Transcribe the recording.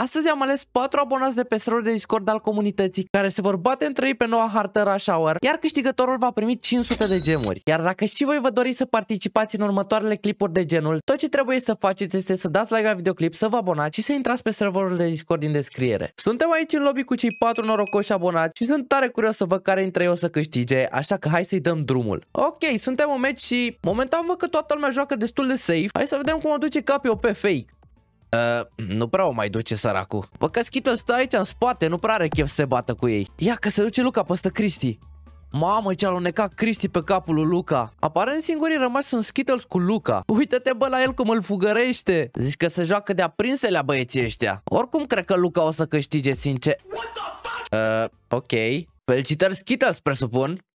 Astăzi am ales 4 abonați de pe serverul de Discord al comunității care se vor bate între ei pe noua hartă Rush Hour, iar câștigătorul va primi 500 de gemuri. Iar dacă și voi vă doriți să participați în următoarele clipuri de genul, tot ce trebuie să faceți este să dați like la videoclip, să vă abonați și să intrați pe serverul de Discord din descriere. Suntem aici în lobby cu cei 4 norocoși abonați și sunt tare curios să văd care dintre ei o să câștige, așa că hai să-i dăm drumul. Ok, suntem în meci și momentan văd că toată lumea joacă destul de safe. Hai să vedem cum o duce Capi pe fake. Uh, nu prea o mai duce săracul. Bă, că Skittles stă aici în spate, nu prea are chef să se bată cu ei. Ia că se duce Luca peste Cristi. Mamă, ce aluneca Cristi pe capul lui Luca. Aparent singurii rămași sunt Skittles cu Luca. Uită-te bă la el cum îl fugărește. Zici că se joacă de aprinse la băieții ăștia. Oricum cred că Luca o să câștige sincer. Uh, ok. Felicitări Skittles, presupun.